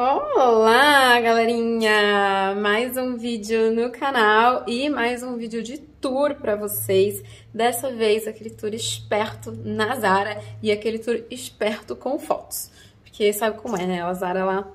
Olá, galerinha! Mais um vídeo no canal e mais um vídeo de tour para vocês. Dessa vez, aquele tour esperto na Zara e aquele tour esperto com fotos. Porque sabe como é, né? A Zara, ela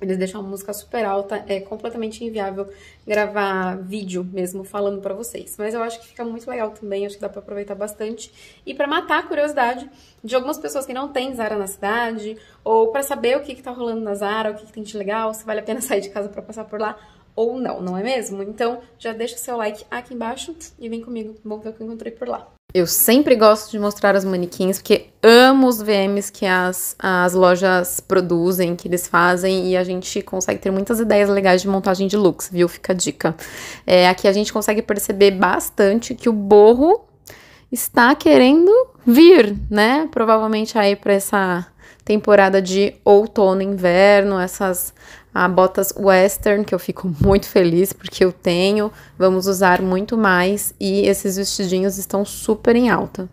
eles deixam a música super alta, é completamente inviável gravar vídeo mesmo falando para vocês. Mas eu acho que fica muito legal também, acho que dá para aproveitar bastante. E para matar a curiosidade de algumas pessoas que não têm Zara na cidade, ou para saber o que, que tá rolando na Zara, o que, que tem de legal, se vale a pena sair de casa para passar por lá ou não, não é mesmo? Então já deixa o seu like aqui embaixo e vem comigo, vamos ver o que eu encontrei por lá. Eu sempre gosto de mostrar os manequins, porque amo os VMs que as, as lojas produzem, que eles fazem, e a gente consegue ter muitas ideias legais de montagem de looks, viu? Fica a dica. É, aqui a gente consegue perceber bastante que o borro está querendo vir, né? Provavelmente aí para essa temporada de outono, inverno, essas a botas western, que eu fico muito feliz porque eu tenho, vamos usar muito mais e esses vestidinhos estão super em alta.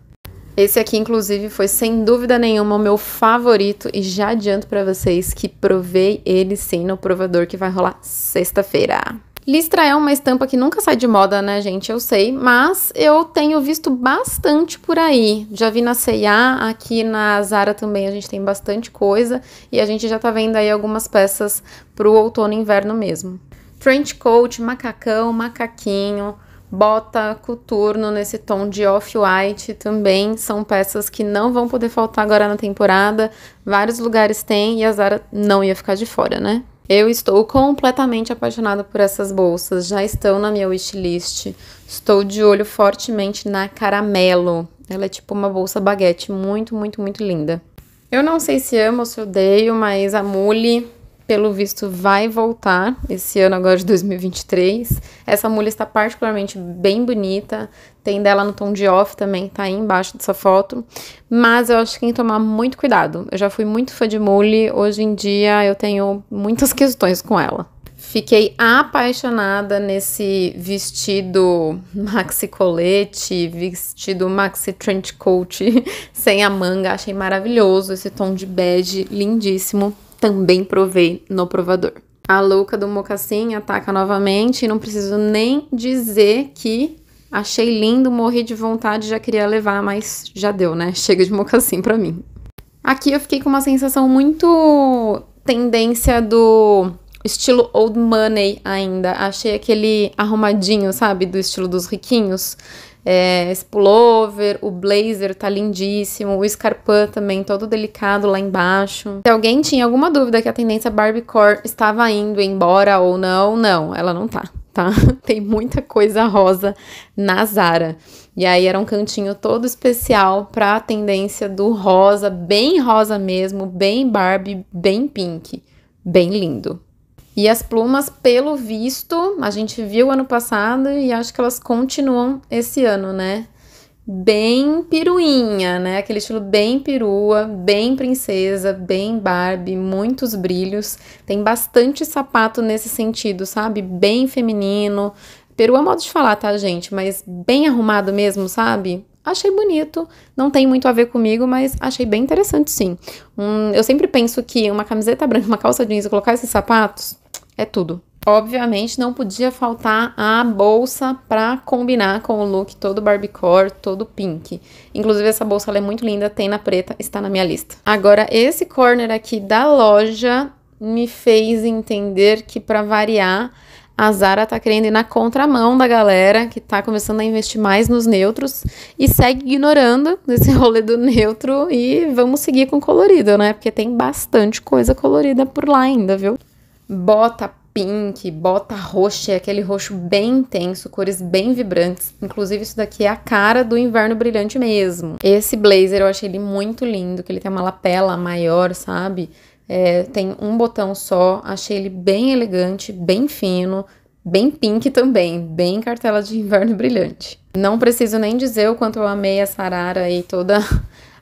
Esse aqui, inclusive, foi sem dúvida nenhuma o meu favorito e já adianto para vocês que provei ele sim no provador que vai rolar sexta-feira. Listra é uma estampa que nunca sai de moda, né, gente? Eu sei, mas eu tenho visto bastante por aí. Já vi na C&A, aqui na Zara também a gente tem bastante coisa e a gente já tá vendo aí algumas peças pro outono e inverno mesmo. Trench coat, macacão, macaquinho, bota, coturno nesse tom de off-white também são peças que não vão poder faltar agora na temporada. Vários lugares têm e a Zara não ia ficar de fora, né? Eu estou completamente apaixonada por essas bolsas, já estão na minha wishlist. Estou de olho fortemente na Caramelo. Ela é tipo uma bolsa baguete, muito, muito, muito linda. Eu não sei se amo ou se odeio, mas a Mule pelo visto vai voltar esse ano agora de 2023. Essa mula está particularmente bem bonita. Tem dela no tom de off também, tá aí embaixo dessa foto. Mas eu acho que tem que tomar muito cuidado. Eu já fui muito fã de Mule, hoje em dia eu tenho muitas questões com ela. Fiquei apaixonada nesse vestido maxi colete, vestido maxi trench coat sem a manga. Achei maravilhoso esse tom de bege, lindíssimo também provei no provador. A louca do mocassim ataca novamente e não preciso nem dizer que achei lindo, morri de vontade, já queria levar, mas já deu, né? Chega de mocassim pra mim. Aqui eu fiquei com uma sensação muito tendência do estilo old money ainda. Achei aquele arrumadinho, sabe, do estilo dos riquinhos. É, esse pullover, o blazer tá lindíssimo, o escarpão também todo delicado lá embaixo. Se alguém tinha alguma dúvida que a tendência Barbiecore estava indo embora ou não, não, ela não tá. Tá? Tem muita coisa rosa na Zara. E aí era um cantinho todo especial para a tendência do rosa, bem rosa mesmo, bem Barbie, bem pink, bem lindo. E as plumas, pelo visto, a gente viu ano passado e acho que elas continuam esse ano, né? Bem piruinha, né? Aquele estilo bem perua, bem princesa, bem Barbie, muitos brilhos. Tem bastante sapato nesse sentido, sabe? Bem feminino. peru é modo de falar, tá, gente? Mas bem arrumado mesmo, sabe? achei bonito, não tem muito a ver comigo, mas achei bem interessante sim. Hum, eu sempre penso que uma camiseta branca, uma calça jeans e colocar esses sapatos é tudo. Obviamente não podia faltar a bolsa para combinar com o look todo barbicore, todo pink. Inclusive essa bolsa é muito linda, tem na preta, está na minha lista. Agora esse corner aqui da loja me fez entender que para variar a Zara tá querendo ir na contramão da galera que tá começando a investir mais nos neutros e segue ignorando esse rolê do neutro e vamos seguir com colorido, né? Porque tem bastante coisa colorida por lá ainda, viu? bota pink, bota roxo, é aquele roxo bem intenso, cores bem vibrantes. Inclusive, isso daqui é a cara do inverno brilhante mesmo. Esse blazer eu achei ele muito lindo, que ele tem uma lapela maior, sabe? É, tem um botão só, achei ele bem elegante, bem fino, bem pink também, bem cartela de inverno brilhante. Não preciso nem dizer o quanto eu amei essa arara e toda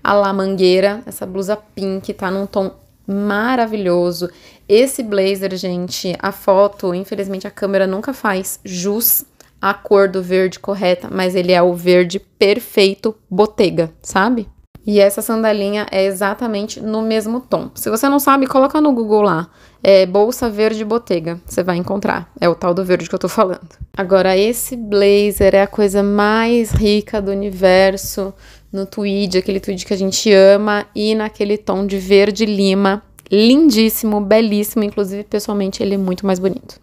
a lamangueira, essa blusa pink, tá num tom maravilhoso. Esse blazer, gente, a foto, infelizmente a câmera nunca faz jus à cor do verde correta, mas ele é o verde perfeito botega, sabe? E essa sandalinha é exatamente no mesmo tom. Se você não sabe, coloca no Google lá. É bolsa verde botega. Você vai encontrar. É o tal do verde que eu tô falando. Agora, esse blazer é a coisa mais rica do universo. No tweed, aquele tweed que a gente ama. E naquele tom de verde lima. Lindíssimo, belíssimo. Inclusive, pessoalmente, ele é muito mais bonito.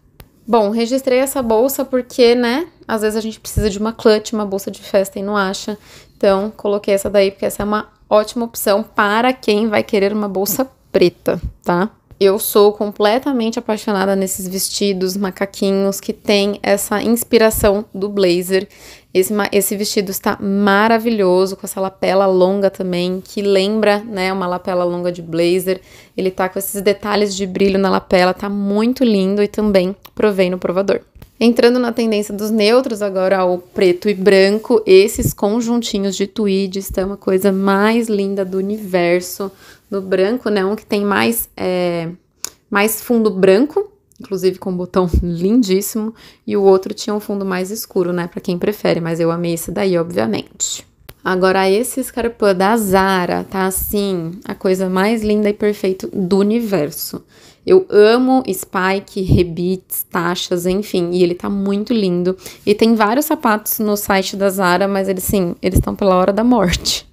Bom, registrei essa bolsa porque, né? Às vezes a gente precisa de uma clutch, uma bolsa de festa e não acha. Então, coloquei essa daí porque essa é uma ótima opção para quem vai querer uma bolsa preta, tá? Eu sou completamente apaixonada nesses vestidos, macaquinhos que tem essa inspiração do blazer. Esse, esse vestido está maravilhoso, com essa lapela longa também, que lembra, né, uma lapela longa de blazer. Ele tá com esses detalhes de brilho na lapela, tá muito lindo e também provei no provador. Entrando na tendência dos neutros agora o preto e branco, esses conjuntinhos de tweed estão a coisa mais linda do universo. No branco, né, um que tem mais, é, mais fundo branco, inclusive com um botão lindíssimo, e o outro tinha um fundo mais escuro, né, para quem prefere, mas eu amei esse daí, obviamente. Agora, esse escarpão da Zara tá assim, a coisa mais linda e perfeita do universo. Eu amo spike, rebites, taxas, enfim, e ele tá muito lindo. E tem vários sapatos no site da Zara, mas eles sim, eles estão pela hora da morte.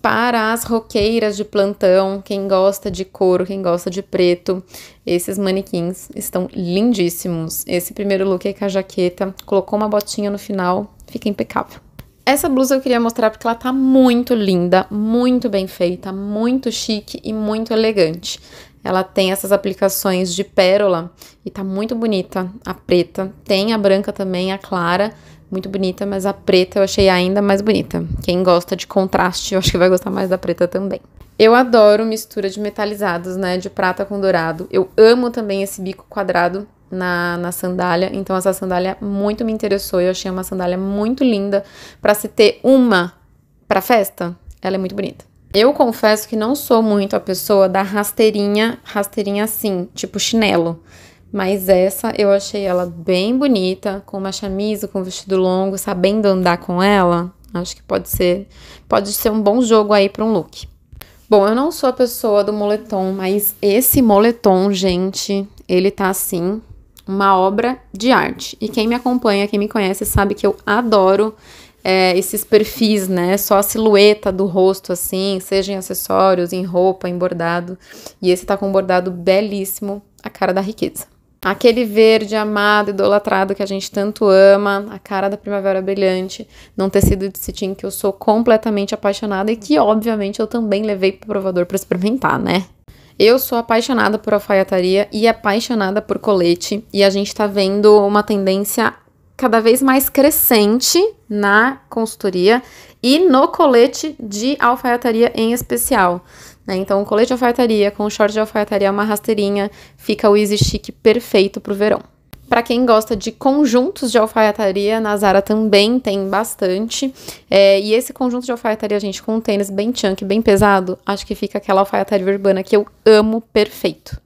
Para as roqueiras de plantão, quem gosta de couro, quem gosta de preto, esses manequins estão lindíssimos. Esse primeiro look é com a jaqueta, colocou uma botinha no final, fica impecável. Essa blusa eu queria mostrar porque ela tá muito linda, muito bem feita, muito chique e muito elegante. Ela tem essas aplicações de pérola e tá muito bonita a preta. Tem a branca também, a clara, muito bonita, mas a preta eu achei ainda mais bonita. Quem gosta de contraste, eu acho que vai gostar mais da preta também. Eu adoro mistura de metalizados, né, de prata com dourado. Eu amo também esse bico quadrado na, na sandália. Então, essa sandália muito me interessou. Eu achei uma sandália muito linda para se ter uma para festa. Ela é muito bonita. Eu confesso que não sou muito a pessoa da rasteirinha, rasteirinha assim, tipo chinelo. Mas essa eu achei ela bem bonita, com uma camisa, com um vestido longo, sabendo andar com ela. Acho que pode ser, pode ser um bom jogo aí para um look. Bom, eu não sou a pessoa do moletom, mas esse moletom, gente, ele tá assim, uma obra de arte. E quem me acompanha, quem me conhece, sabe que eu adoro é, esses perfis, né? Só a silhueta do rosto, assim, seja em acessórios, em roupa, em bordado. E esse tá com um bordado belíssimo, a cara da riqueza. Aquele verde amado, idolatrado que a gente tanto ama, a cara da primavera brilhante, num tecido de cetim que eu sou completamente apaixonada e que, obviamente, eu também levei pro provador para experimentar, né? Eu sou apaixonada por alfaiataria e apaixonada por colete, e a gente tá vendo uma tendência cada vez mais crescente na consultoria e no colete de alfaiataria em especial. Né? Então, o colete de alfaiataria com o short de alfaiataria, é uma rasteirinha, fica o easy chic perfeito pro verão. Para quem gosta de conjuntos de alfaiataria, na Zara também tem bastante. É, e esse conjunto de alfaiataria, gente, com um tênis bem chunk, bem pesado, acho que fica aquela alfaiataria urbana que eu amo perfeito.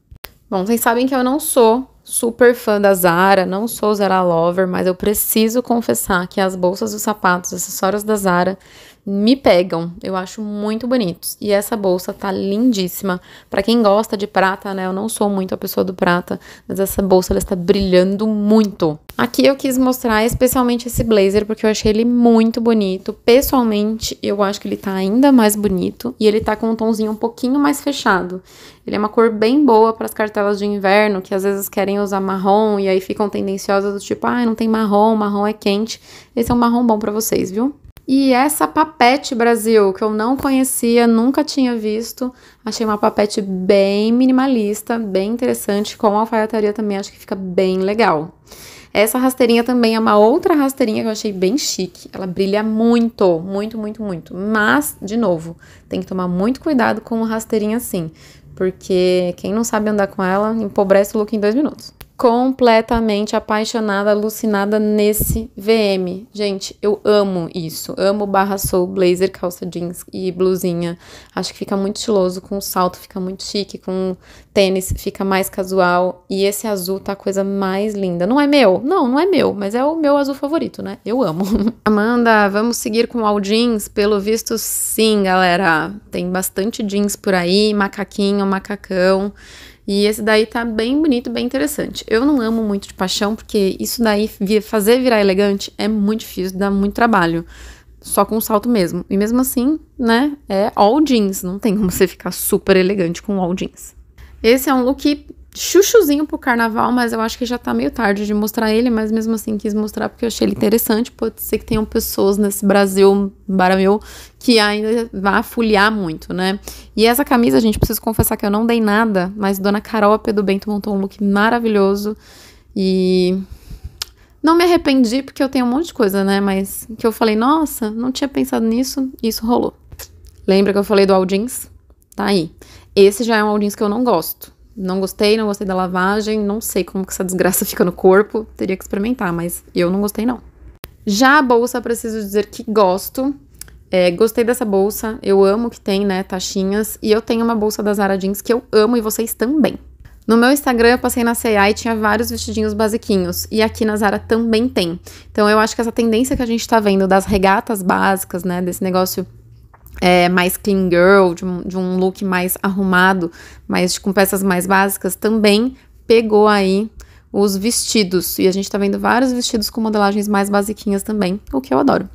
Bom, vocês sabem que eu não sou super fã da Zara, não sou Zara lover, mas eu preciso confessar que as bolsas, os sapatos, os acessórios da Zara me pegam. Eu acho muito bonitos. E essa bolsa tá lindíssima. Para quem gosta de prata, né? Eu não sou muito a pessoa do prata, mas essa bolsa ela está brilhando muito. Aqui eu quis mostrar especialmente esse blazer porque eu achei ele muito bonito. Pessoalmente, eu acho que ele tá ainda mais bonito e ele tá com um tomzinho um pouquinho mais fechado. Ele é uma cor bem boa para as cartelas de inverno que às vezes querem usar marrom e aí ficam tendenciosas do tipo, ah, não tem marrom, marrom é quente. Esse é um marrom bom para vocês, viu? E essa papete Brasil, que eu não conhecia, nunca tinha visto. Achei uma papete bem minimalista, bem interessante. Com alfaiataria também acho que fica bem legal. Essa rasteirinha também é uma outra rasteirinha que eu achei bem chique. Ela brilha muito, muito, muito, muito. Mas, de novo, tem que tomar muito cuidado com rasteirinha assim. Porque quem não sabe andar com ela, empobrece o look em dois minutos completamente apaixonada, alucinada nesse VM. Gente, eu amo isso. Amo barra soul, blazer, calça jeans e blusinha. Acho que fica muito estiloso com salto, fica muito chique, com tênis fica mais casual. E esse azul tá a coisa mais linda. Não é meu? Não, não é meu, mas é o meu azul favorito, né? Eu amo. Amanda, vamos seguir com all jeans? Pelo visto, sim, galera. Tem bastante jeans por aí, macaquinho, macacão. E esse daí tá bem bonito, bem interessante. Eu não amo muito de paixão, porque isso daí, fazer virar elegante, é muito difícil, dá muito trabalho. Só com salto mesmo. E mesmo assim, né, é all jeans. Não tem como você ficar super elegante com all jeans. Esse é um look chuchuzinho pro carnaval, mas eu acho que já tá meio tarde de mostrar ele, mas mesmo assim quis mostrar porque eu achei ele interessante. Pode ser que tenham pessoas nesse Brasil, Barameu, que ainda vá folhear muito, né? E essa camisa, gente, preciso confessar que eu não dei nada, mas Dona Carol do Bento montou um look maravilhoso e. Não me arrependi porque eu tenho um monte de coisa, né? Mas que eu falei, nossa, não tinha pensado nisso, isso rolou. Lembra que eu falei do Aldins? Tá aí. Esse já é um Aldins que eu não gosto não gostei, não gostei da lavagem, não sei como que essa desgraça fica no corpo, teria que experimentar, mas eu não gostei não. Já a bolsa, preciso dizer que gosto. É, gostei dessa bolsa, eu amo que tem, né, taxinhas, e eu tenho uma bolsa da Zara Jeans que eu amo e vocês também. No meu Instagram eu passei na C&A e tinha vários vestidinhos basiquinhos, e aqui na Zara também tem. Então eu acho que essa tendência que a gente tá vendo das regatas básicas, né, desse negócio é, mais clean girl, de um, de um look mais arrumado, mas com peças mais básicas, também pegou aí os vestidos. E a gente tá vendo vários vestidos com modelagens mais basiquinhas também, o que eu adoro.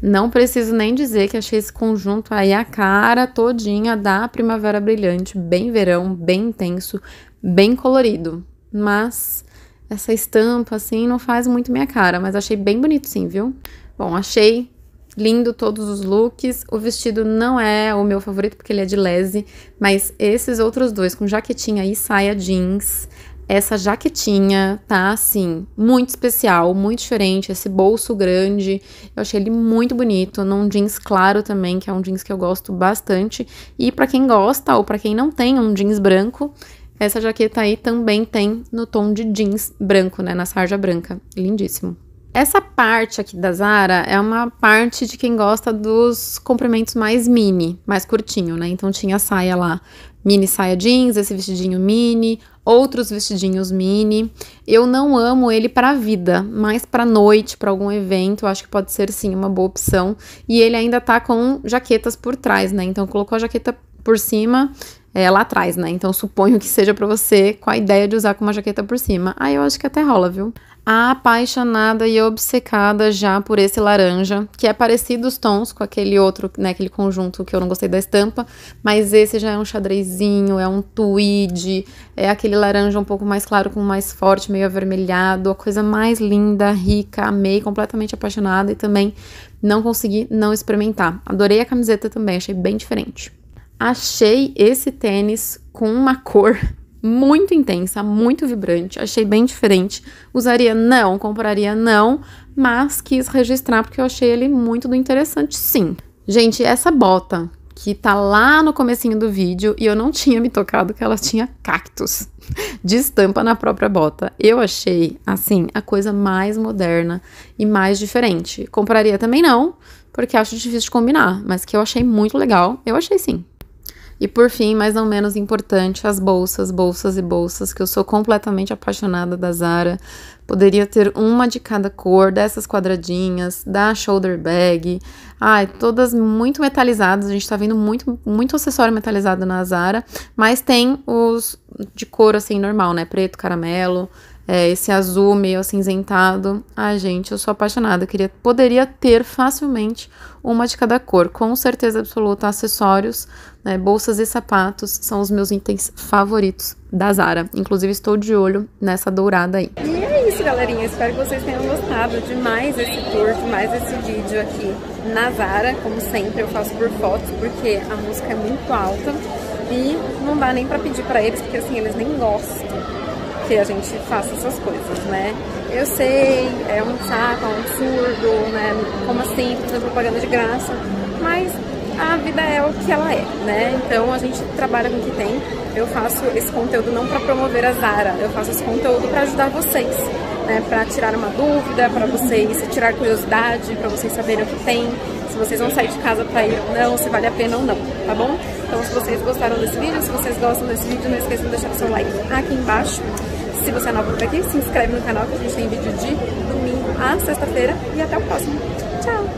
Não preciso nem dizer que achei esse conjunto aí a cara todinha da Primavera Brilhante, bem verão, bem intenso, bem colorido. Mas essa estampa assim não faz muito minha cara, mas achei bem bonito sim, viu? Bom, achei lindo todos os looks. O vestido não é o meu favorito porque ele é de lese, mas esses outros dois com jaquetinha e saia jeans, essa jaquetinha tá assim, muito especial, muito diferente. Esse bolso grande, eu achei ele muito bonito. Num jeans claro também, que é um jeans que eu gosto bastante. E para quem gosta ou para quem não tem um jeans branco, essa jaqueta aí também tem no tom de jeans branco, né? Na sarja branca. Lindíssimo. Essa parte aqui da Zara é uma parte de quem gosta dos comprimentos mais mini, mais curtinho, né? Então tinha a saia lá, mini saia jeans, esse vestidinho mini, outros vestidinhos mini. Eu não amo ele para vida, mas para noite, para algum evento, acho que pode ser sim uma boa opção. E ele ainda tá com jaquetas por trás, né? Então colocou a jaqueta por cima, é, lá atrás, né? Então suponho que seja para você com a ideia de usar com uma jaqueta por cima. Aí ah, eu acho que até rola, viu? A apaixonada e obcecada já por esse laranja, que é parecido os tons com aquele outro, né, aquele conjunto que eu não gostei da estampa, mas esse já é um xadrezinho, é um tweed, é aquele laranja um pouco mais claro com mais forte, meio avermelhado, a coisa mais linda, rica, amei, completamente apaixonada e também não consegui não experimentar. Adorei a camiseta também, achei bem diferente achei esse tênis com uma cor muito intensa, muito vibrante, achei bem diferente. Usaria não, compraria não, mas quis registrar porque eu achei ele muito do interessante, sim. Gente, essa bota que tá lá no comecinho do vídeo e eu não tinha me tocado que ela tinha cactos de estampa na própria bota. Eu achei, assim, a coisa mais moderna e mais diferente. Compraria também não, porque acho difícil de combinar, mas que eu achei muito legal, eu achei sim. E por fim, mas não menos importante, as bolsas, bolsas e bolsas, que eu sou completamente apaixonada da Zara. Poderia ter uma de cada cor, dessas quadradinhas, da shoulder bag. Ai, todas muito metalizadas. A gente tá vendo muito, muito acessório metalizado na Zara, mas tem os de cor assim normal, né? Preto, caramelo, é, esse azul meio acinzentado. Ai, gente, eu sou apaixonada. Eu queria, poderia ter facilmente uma de cada cor. Com certeza absoluta, acessórios, né, bolsas e sapatos são os meus itens favoritos da Zara. Inclusive, estou de olho nessa dourada aí. E é isso, galerinha. Espero que vocês tenham gostado demais esse tour, mais esse vídeo aqui na Zara. Como sempre, eu faço por foto porque a música é muito alta. E não dá nem pra pedir pra eles, porque assim, eles nem gostam que a gente faça essas coisas, né? Eu sei, é um saco, é um absurdo, né? Como assim, fazer propaganda de graça? Mas a vida é o que ela é, né? Então a gente trabalha com o que tem. Eu faço esse conteúdo não para promover a Zara, eu faço esse conteúdo para ajudar vocês, né? Para tirar uma dúvida, para vocês tirar curiosidade, para vocês saberem o que tem, se vocês vão sair de casa para ir ou não, se vale a pena ou não, tá bom? Então se vocês gostaram desse vídeo, se vocês gostam desse vídeo, não esqueçam de deixar o seu like aqui embaixo. Se você é novo por aqui, se inscreve no canal que a gente tem vídeo de domingo a sexta-feira e até o próximo. Tchau!